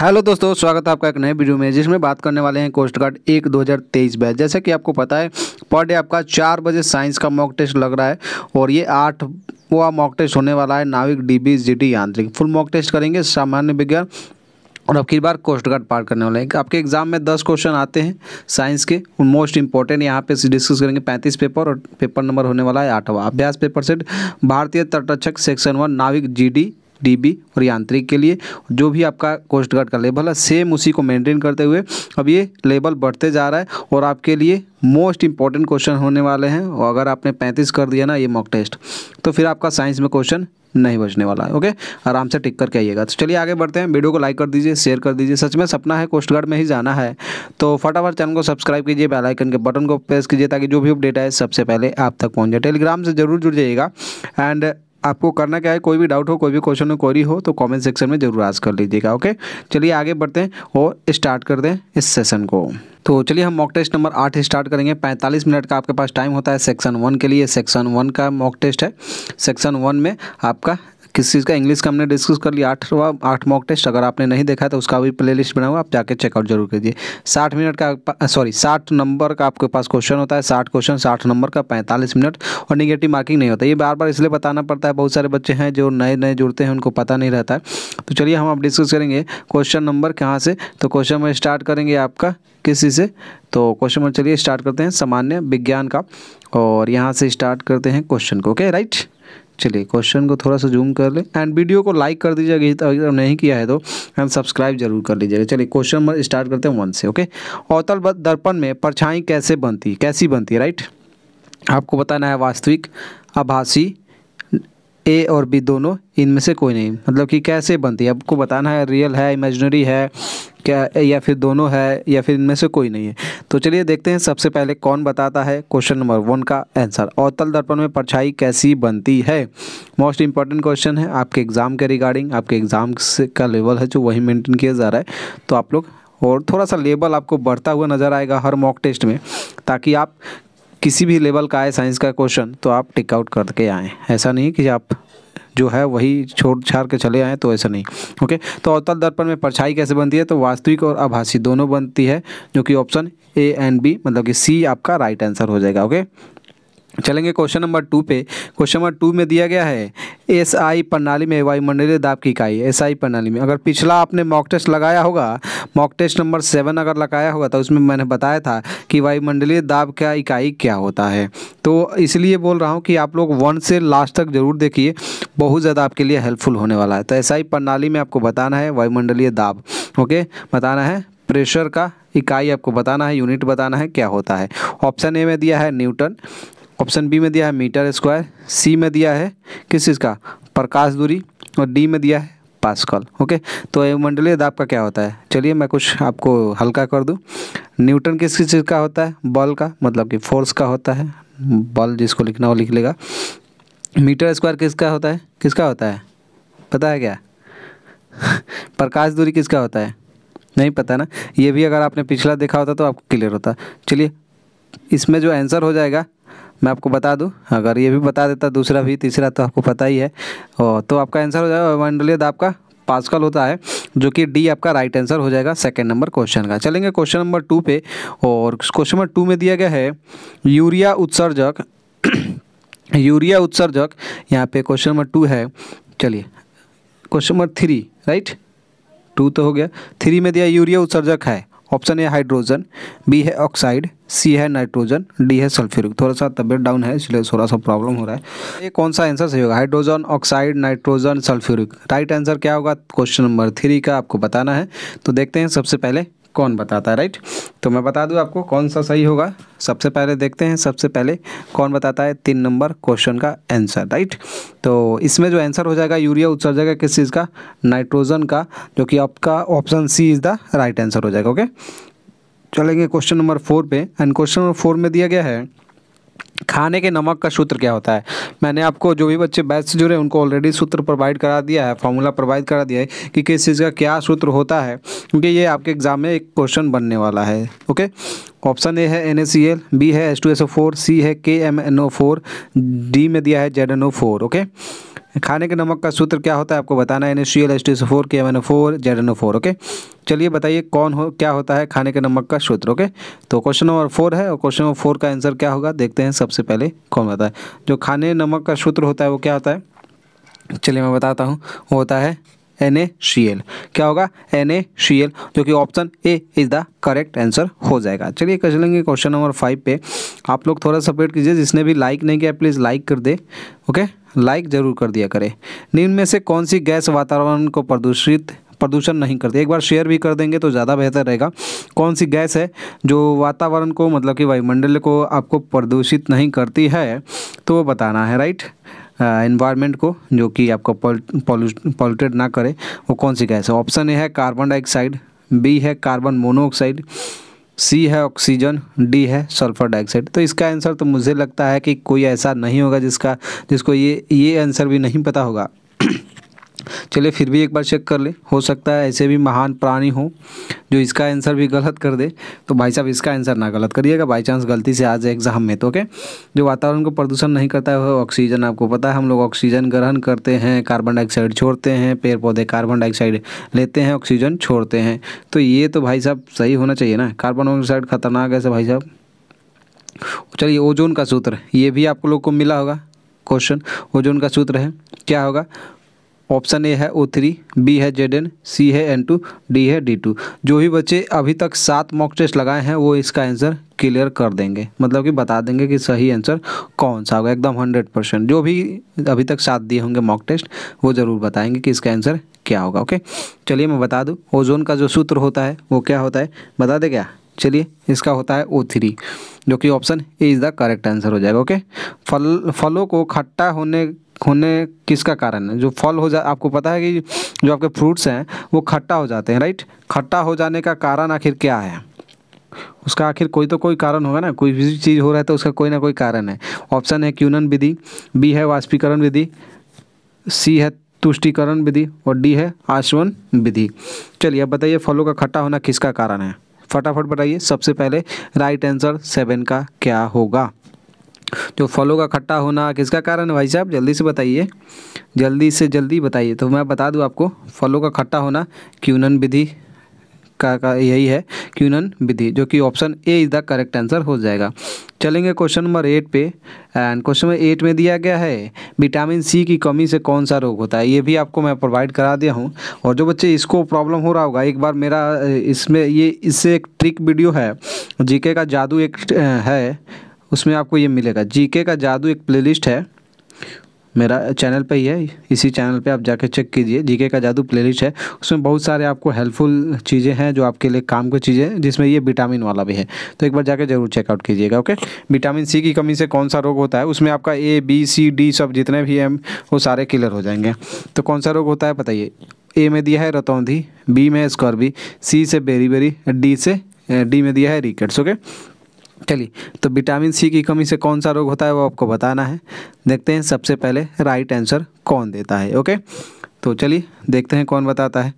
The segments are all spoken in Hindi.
हेलो दोस्तों स्वागत है आपका एक नए वीडियो में जिसमें बात करने वाले हैं कोस्ट गार्ड एक दो हजार तेईस बैच जैसे कि आपको पता है पर डे आपका चार बजे साइंस का मॉक टेस्ट लग रहा है और ये आठ वो मॉक टेस्ट होने वाला है नाविक डीबी जीडी यांत्रिक फुल मॉक टेस्ट करेंगे सामान्य विज्ञान और अब की बार कोस्ट गार्ड पार करने वाले हैं आपके एग्जाम में दस क्वेश्चन आते हैं साइंस के मोस्ट इंपॉर्टेंट यहाँ पे डिस्कस करेंगे पैंतीस पेपर और पेपर नंबर होने वाला है आठवां अभ्यास पेपर सेट भारतीय तटरक्षक सेक्शन वन नाविक जीडी टीबी और यांत्रिक के लिए जो भी आपका कोस्ट गार्ड का लेवल है सेम उसी को मेंटेन करते हुए अब ये लेवल बढ़ते जा रहा है और आपके लिए मोस्ट इंपॉर्टेंट क्वेश्चन होने वाले हैं और अगर आपने पैंतीस कर दिया ना ये मॉक टेस्ट तो फिर आपका साइंस में क्वेश्चन नहीं बचने वाला है ओके आराम से टिक करके आइएगा तो चलिए आगे बढ़ते हैं वीडियो को लाइक कर दीजिए शेयर कर दीजिए सच में सपना है कोस्ट गार्ड में ही जाना है तो फटाफट चैनल को सब्सक्राइब कीजिए बेल आइकन के बटन को प्रेस कीजिए ताकि जो भी अपडेट आए सबसे पहले आप तक पहुँच जाए टेलीग्राम से जरूर जुड़ जाइएगा एंड आपको करना क्या है कोई भी डाउट हो कोई भी क्वेश्चन हो कोई हो तो कमेंट सेक्शन में ज़रूर आज कर लीजिएगा ओके चलिए आगे बढ़ते हैं और स्टार्ट कर दें इस सेशन को तो चलिए हम मॉक टेस्ट नंबर आठ स्टार्ट करेंगे 45 मिनट का आपके पास टाइम होता है सेक्शन वन के लिए सेक्शन वन का मॉक टेस्ट है सेक्शन वन में आपका किस चीज़ का इंग्लिश का हमने डिस्कस कर लिया आठवा आठ मॉक टेस्ट अगर आपने नहीं देखा तो उसका भी प्ले लिस्ट बना हुआ आप जाके चेकआउट जरूर कीजिए साठ मिनट का सॉरी साठ नंबर का आपके पास क्वेश्चन होता है साठ क्वेश्चन साठ नंबर का पैंतालीस मिनट और निगेटिव मार्किंग नहीं होता ये बार बार इसलिए बताना पड़ता है बहुत सारे बच्चे हैं जो नए नए जुड़ते हैं उनको पता नहीं रहता है तो चलिए हम आप डिस्कस करेंगे क्वेश्चन नंबर कहाँ से तो क्वेश्चन में स्टार्ट करेंगे आपका किसी से तो क्वेश्चन नंबर चलिए स्टार्ट करते हैं सामान्य विज्ञान का और यहाँ से स्टार्ट करते हैं क्वेश्चन को ओके राइट चलिए क्वेश्चन को थोड़ा सा जूम कर ले एंड वीडियो को लाइक कर दीजिएगा अगर नहीं किया है तो एंड सब्सक्राइब जरूर कर लीजिएगा चलिए क्वेश्चन नंबर स्टार्ट करते हैं वन से ओके अवतल दर्पण में परछाई कैसे बनती कैसी बनती है राइट आपको बताना है वास्तविक आभासी ए और बी दोनों इनमें से कोई नहीं मतलब कि कैसे बनती है आपको बताना है रियल है इमेजनरी है क्या या फिर दोनों है या फिर इनमें से कोई नहीं है तो चलिए देखते हैं सबसे पहले कौन बताता है क्वेश्चन नंबर वन का आंसर अवतल दर्पण में परछाई कैसी बनती है मोस्ट इंपॉर्टेंट क्वेश्चन है आपके एग्ज़ाम के रिगार्डिंग आपके एग्ज़ाम का लेवल है जो वही मेंटेन किया जा रहा है तो आप लोग और थोड़ा सा लेवल आपको बढ़ता हुआ नज़र आएगा हर मॉक टेस्ट में ताकि आप किसी भी लेवल का आए साइंस का क्वेश्चन तो आप टिक आउट करके आएँ ऐसा नहीं कि आप जो है वही छोड़ छाड़ के चले आएँ तो ऐसा नहीं ओके तो अवतल दर्पण में परछाई कैसे बनती है तो वास्तविक और आभासी दोनों बनती है जो कि ऑप्शन ए एंड बी मतलब कि सी आपका राइट आंसर हो जाएगा ओके चलेंगे क्वेश्चन नंबर टू पे क्वेश्चन नंबर टू में दिया गया है एस आई प्रणाली में वायुमंडलीय दाब की इकाई एस आई प्रणाली में अगर पिछला आपने मॉक टेस्ट लगाया होगा मॉक टेस्ट नंबर सेवन अगर लगाया होगा तो उसमें मैंने बताया था कि वायुमंडलीय दाब का इकाई क्या होता है तो इसलिए बोल रहा हूँ कि आप लोग वन से लास्ट तक ज़रूर देखिए बहुत ज़्यादा आपके लिए हेल्पफुल होने वाला है तो एस आई प्रणाली में आपको बताना है वायुमंडलीय दाब ओके बताना है प्रेशर का इकाई आपको बताना है यूनिट बताना है क्या होता है ऑप्शन ए में दिया है न्यूटन ऑप्शन बी में दिया है मीटर स्क्वायर सी में दिया है किस चीज़ का प्रकाश दूरी और डी में दिया है पास्कल ओके तो एवमंडलीय दाब का क्या होता है चलिए मैं कुछ आपको हल्का कर दूँ न्यूटन किस चीज़ का होता है बल का मतलब कि फोर्स का होता है बल जिसको लिखना हो लिख लेगा मीटर स्क्वायर किसका होता है किसका होता है पता है क्या प्रकाश दूरी किसका होता है नहीं पता ना ये भी अगर आपने पिछला देखा होता तो आपको क्लियर होता चलिए इसमें जो आंसर हो जाएगा मैं आपको बता दूं अगर ये भी बता देता दूसरा भी तीसरा तो आपको पता ही है तो आपका आंसर हो जाएगा वायुमंडलीय दाब का पास्कल होता है जो कि डी आपका राइट आंसर हो जाएगा सेकंड नंबर क्वेश्चन का चलेंगे क्वेश्चन नंबर टू पे और क्वेश्चन नंबर टू में दिया गया है यूरिया उत्सर्जक यूरिया उत्सर्जक यहाँ पे क्वेश्चन नंबर टू है चलिए क्वेश्चन नंबर थ्री राइट टू तो हो गया थ्री में दिया यूरिया उत्सर्जक है ऑप्शन ए हाइड्रोजन बी है ऑक्साइड सी है नाइट्रोजन डी है सल्फ्यूरिक थोड़ा सा तबियत डाउन है इसलिए थोड़ा सा प्रॉब्लम हो रहा है ये कौन सा आंसर सही होगा hydrogen oxide nitrogen sulphuric right answer क्या होगा क्वेश्चन नंबर थ्री का आपको बताना है तो देखते हैं सबसे पहले कौन बताता है राइट तो मैं बता दूं आपको कौन सा सही होगा सबसे पहले देखते हैं सबसे पहले कौन बताता है तीन नंबर क्वेश्चन का आंसर राइट तो इसमें जो आंसर हो जाएगा यूरिया उत्सर्जक किस चीज़ का नाइट्रोजन का जो कि आपका option C is the right answer हो जाएगा ओके चलेंगे क्वेश्चन नंबर फोर पे एंड क्वेश्चन नंबर फोर में दिया गया है खाने के नमक का सूत्र क्या होता है मैंने आपको जो भी बच्चे बैच से जुड़े उनको ऑलरेडी सूत्र प्रोवाइड करा दिया है फॉर्मूला प्रोवाइड करा दिया है कि किस चीज़ का क्या सूत्र होता है क्योंकि ये आपके एग्जाम में एक क्वेश्चन बनने वाला है ओके ऑप्शन ए है N S C L B है S two S O four C है K M N O four D में दिया है Z N O four okay खाने के नमक का सूत्र क्या होता है आपको बताना है N C L S T four K M N four Z N four okay चलिए बताइए कौन हो क्या होता है खाने के नमक का सूत्र ओके तो क्वेश्चन नंबर फोर है और क्वेश्चन नंबर फोर का आंसर क्या होगा देखते हैं सबसे पहले कौन बताए जो खाने नमक का सूत्र होता है वो क्या होता है चलिए मैं बताता हूँ वो होता है एन क्या होगा एन जो कि option A is the correct answer हो जाएगा चलिए कर चलेंगे क्वेश्चन नंबर फाइव पे आप लोग थोड़ा सपोर्ट कीजिए जिसने भी लाइक नहीं किया प्लीज़ लाइक कर दे ओके लाइक जरूर कर दिया करें निम्न में से कौन सी गैस वातावरण को प्रदूषित प्रदूषण नहीं करती एक बार शेयर भी कर देंगे तो ज़्यादा बेहतर रहेगा कौन सी गैस है जो वातावरण को मतलब कि वायुमंडल को आपको प्रदूषित नहीं करती है तो बताना है राइट इन्वायरमेंट को जो कि आपका पॉल्यूटेड ना करे वो कौन सी गैस है ऑप्शन ए है कार्बन डाइऑक्साइड बी है कार्बन मोनोऑक्साइड सी है ऑक्सीजन डी है सल्फर डाइऑक्साइड तो इसका आंसर तो मुझे लगता है कि कोई ऐसा नहीं होगा जिसका जिसको ये ये आंसर भी नहीं पता होगा चलिए फिर भी एक बार चेक कर ले हो सकता है ऐसे भी महान प्राणी हो जो इसका आंसर भी गलत कर दे तो भाई साहब इसका आंसर ना गलत करिएगा बाई चांस गलती से आ जाए एग्जाम में तो ओके जो वातावरण को प्रदूषण नहीं करता है वह ऑक्सीजन आपको पता है हम लोग ऑक्सीजन ग्रहण करते हैं कार्बन डाइऑक्साइड छोड़ते हैं पेड़ पौधे कार्बन डाइऑक्साइड लेते हैं ऑक्सीजन छोड़ते हैं तो ये तो भाई साहब सही होना चाहिए ना कार्बन डाइऑक्साइड खतरनाक है भाई साहब चलिए ओजोन का सूत्र ये भी आप लोग को मिला होगा क्वेश्चन ओजोन का सूत्र है क्या होगा ऑप्शन ए है ओ थ्री बी है जेड एन सी है एन टू डी है डी टू जो भी बच्चे अभी तक सात मॉक टेस्ट लगाए हैं वो इसका आंसर क्लियर कर देंगे मतलब कि बता देंगे कि सही आंसर कौन सा होगा एकदम हंड्रेड परसेंट जो भी अभी तक साथ दिए होंगे मॉक टेस्ट वो ज़रूर बताएंगे कि इसका आंसर क्या होगा ओके चलिए मैं बता दूँ ओजोन का जो सूत्र होता है वो क्या होता है बता दे क्या चलिए इसका होता है ओ थ्री जो कि option A is the correct answer हो जाएगा ओके फल फलों को खट्टा होने होने किसका कारण है जो फल हो जा आपको पता है कि जो आपके फ्रूट्स हैं वो खट्टा हो जाते हैं राइट खट्टा हो जाने का कारण आखिर क्या है उसका आखिर कोई तो कोई कारण होगा ना कोई भी चीज़ हो रहा है तो उसका कोई ना कोई कारण है ऑप्शन है क्यूनन विधि बी है वाष्पीकरण विधि सी है तुष्टिकरण विधि और डी है आश्वन विधि चलिए अब बताइए फलों का खट्टा होना किसका कारण है फटाफट बताइए सबसे पहले राइट आंसर सेवन का क्या होगा जो फलों का खट्टा होना किसका कारण है भाई साहब जल्दी से बताइए जल्दी से जल्दी बताइए तो मैं बता दूं आपको फलों का खट्टा होना क्यूनन विधि का, का यही है क्यूनन विधि जो कि option A is the correct answer हो जाएगा चलेंगे क्वेश्चन नंबर एट पे एंड क्वेश्चन नंबर एट में दिया गया है विटामिन सी की कमी से कौन सा रोग होता है ये भी आपको मैं प्रोवाइड करा दिया हूँ और जो बच्चे इसको प्रॉब्लम हो रहा होगा एक बार मेरा इसमें ये इससे एक ट्रिक वीडियो है जीके का जादू एक है उसमें आपको ये मिलेगा जीके का जादू एक प्लेलिस्ट है मेरा चैनल पे ही है इसी चैनल पे आप जाके चेक कीजिए जीके का जादू प्लेलिस्ट है उसमें बहुत सारे आपको हेल्पफुल चीज़ें हैं जो आपके लिए काम की चीज़ें जिसमें ये विटामिन वाला भी है तो एक बार जाके ज़रूर चेकआउट कीजिएगा ओके विटामिन सी की कमी से कौन सा रोग होता है उसमें आपका ए बी सी डी सब जितने भी हैं वो सारे क्लियर हो जाएंगे तो कौन सा रोग होता है बताइए ए में दिया है रतौंधी बी में स्कॉर्बी सी से बेरी बेरी डी से डी में दिया है रिकेट्स ओके चलिए तो विटामिन सी की कमी से कौन सा रोग होता है वो आपको बताना है देखते हैं सबसे पहले राइट आंसर कौन देता है ओके तो चलिए देखते हैं कौन बताता है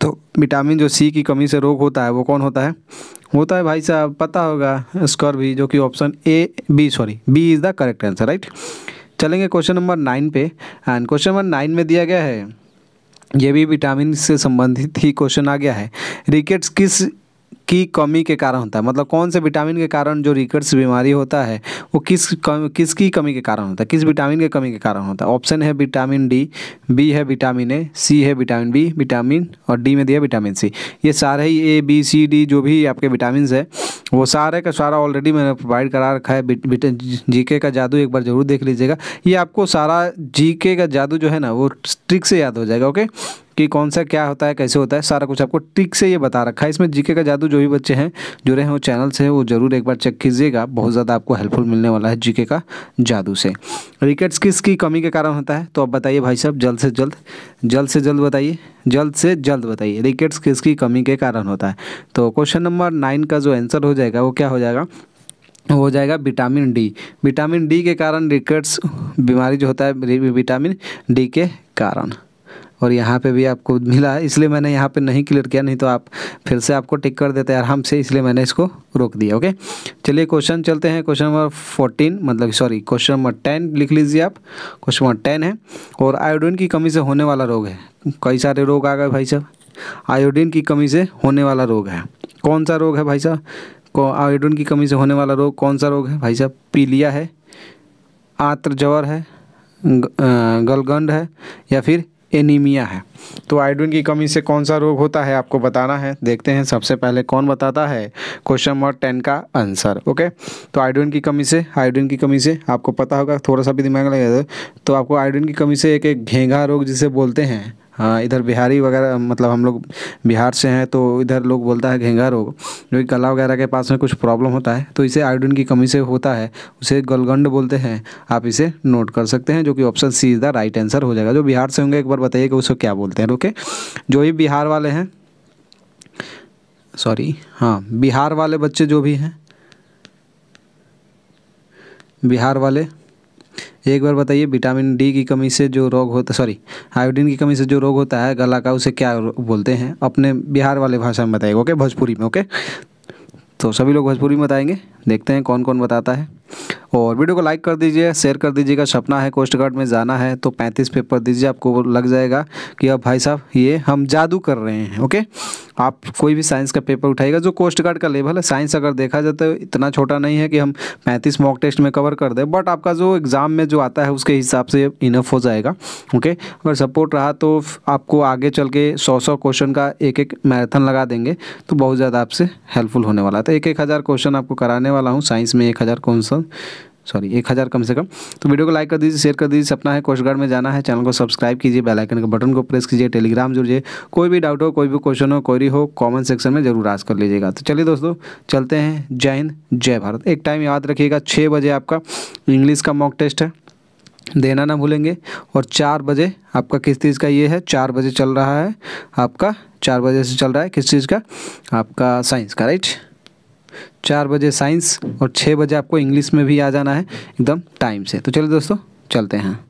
तो विटामिन जो सी की कमी से रोग होता है वो कौन होता है होता है भाई साहब पता होगा स्कोर भी जो कि option A B sorry B is the correct answer right चलेंगे क्वेश्चन नंबर नाइन पे एंड क्वेश्चन नंबर नाइन में दिया गया है ये भी विटामिन से संबंधित ही क्वेश्चन आ गया है रिकेट्स किस की कमी के कारण होता है मतलब कौन से विटामिन के कारण जो रिकर्स बीमारी होता है वो किस कम, किसकी कमी के कारण होता है किस विटामिन के कमी के कारण होता है ऑप्शन है विटामिन डी बी है विटामिन ए सी है विटामिन बी विटामिन और डी में दिया विटामिन सी ये सारे ही ए बी सी डी जो भी आपके विटामिन है वो सारे का सारा ऑलरेडी मैंने प्रोवाइड करा रखा है जी के का जादू एक बार ज़रूर देख लीजिएगा ये आपको सारा जी के का जादू जो है ना वो ट्रिक से याद हो जाएगा ओके कि कौन सा क्या होता है कैसे होता है सारा कुछ आपको ट्रिक से ये बता रखा है इसमें जीके का जादू जो भी बच्चे हैं जुड़े हैं वो चैनल से वो जरूर एक बार चेक कीजिएगा बहुत ज़्यादा आपको हेल्पफुल मिलने वाला है जीके का जादू से रिकेट्स किस की कमी के कारण होता है तो आप बताइए भाई साहब जल्द से जल्द जल्द से जल्द बताइए जल्द से जल्द बताइए रिकेट्स किस की कमी के कारण होता है तो क्वेश्चन नंबर नाइन का जो आंसर हो जाएगा वो क्या हो जाएगा हो जाएगा विटामिन डी विटामिन डी के कारण रिकेट्स बीमारी जो होता है विटामिन डी के कारण और यहाँ पे भी आपको मिला इसलिए मैंने यहाँ पे नहीं क्लियर किया नहीं तो आप फिर से आपको टिक कर देते आराम से इसलिए मैंने इसको रोक दिया ओके चलिए क्वेश्चन चलते हैं क्वेश्चन नंबर फोर्टीन मतलब सॉरी क्वेश्चन नंबर टेन लिख लीजिए आप क्वेश्चन नंबर टेन है और आयोडीन की कमी से होने वाला रोग है कई सारे रोग आ गए भाई साहब आयोडीन की कमी से होने वाला रोग है कौन सा रोग है भाई साहब आयोडीन की कमी से होने वाला रोग कौन सा रोग है भाई साहब पीलिया है आत्र जवर है गलगंड है या फिर एनीमिया है तो आयोडीन की कमी से कौन सा रोग होता है आपको बताना है देखते हैं सबसे पहले कौन बताता है क्वेश्चन नंबर टेन का आंसर ओके तो आयोडीन की कमी से आयोडीन की कमी से आपको पता होगा थोड़ा सा भी दिमाग लगेगा तो आपको आयोडीन की कमी से एक एक घेंघा रोग जिसे बोलते हैं हाँ इधर बिहारी वगैरह मतलब हम लोग बिहार से हैं तो इधर लोग बोलता है घेंगा रोग जो कि गला वगैरह के पास में कुछ प्रॉब्लम होता है तो इसे आयोडीन की कमी से होता है उसे गलगंड बोलते हैं आप इसे नोट कर सकते हैं जो कि option C is the right answer हो जाएगा जो बिहार से होंगे एक बार बताइए कि उसको क्या बोलते हैं ओके जो भी बिहार वाले हैं सॉरी हाँ बिहार वाले बच्चे जो भी हैं बिहार वाले एक बार बताइए विटामिन डी की कमी से जो रोग होता सॉरी आयोडीन की कमी से जो रोग होता है गला का उसे क्या बोलते हैं अपने बिहार वाले भाषा में बताइए ओके भोजपुरी में ओके तो सभी लोग भोजपुरी में बताएंगे देखते हैं कौन कौन बताता है और वीडियो को लाइक कर दीजिए शेयर कर दीजिएगा सपना है कोस्ट गार्ड में जाना है तो पैंतीस पेपर दीजिए आपको लग जाएगा कि अब भाई साहब ये हम जादू कर रहे हैं ओके आप कोई भी साइंस का पेपर उठाएगा जो कोस्ट गार्ड का लेवल है साइंस अगर देखा जाए तो इतना छोटा नहीं है कि हम पैंतीस मॉक टेस्ट में कवर कर दें बट आपका जो एग्ज़ाम में जो आता है उसके हिसाब से इनफ हो जाएगा ओके अगर सपोर्ट रहा तो आपको आगे चल के सौ सौ क्वेश्चन का एक एक मैराथन लगा देंगे तो बहुत ज़्यादा आपसे हेल्पफुल होने वाला है तो एक एक हज़ार क्वेश्चन आपको कराने वाला हूँ साइंस में एक हज़ार क्वेश्चन थाउजेंड सॉरी एक हज़ार कम से कम तो वीडियो को लाइक कर दीजिए शेयर कर दीजिए सपना है कोस्ट गार्ड में जाना है चैनल को सब्सक्राइब कीजिए बेल आइकन के बटन को प्रेस कीजिए टेलीग्राम जुड़िए कोई भी डाउट हो कोई भी क्वेश्चन हो क्वेरी हो कमेंट सेक्शन में जरूर आज कर लीजिएगा तो चलिए दोस्तों चलते हैं जय हिंद जय भारत एक टाइम याद रखिएगा छः बजे आपका इंग्लिश का मॉक टेस्ट है देना ना भूलेंगे और चार बजे आपका किस चीज़ का ये है चार बजे चल रहा है आपका चार बजे से चल रहा है किस चीज़ का आपका साइंस का राइट चार बजे साइंस और छः बजे आपको इंग्लिश में भी आ जाना है एकदम टाइम से तो चलिए दोस्तों चलते हैं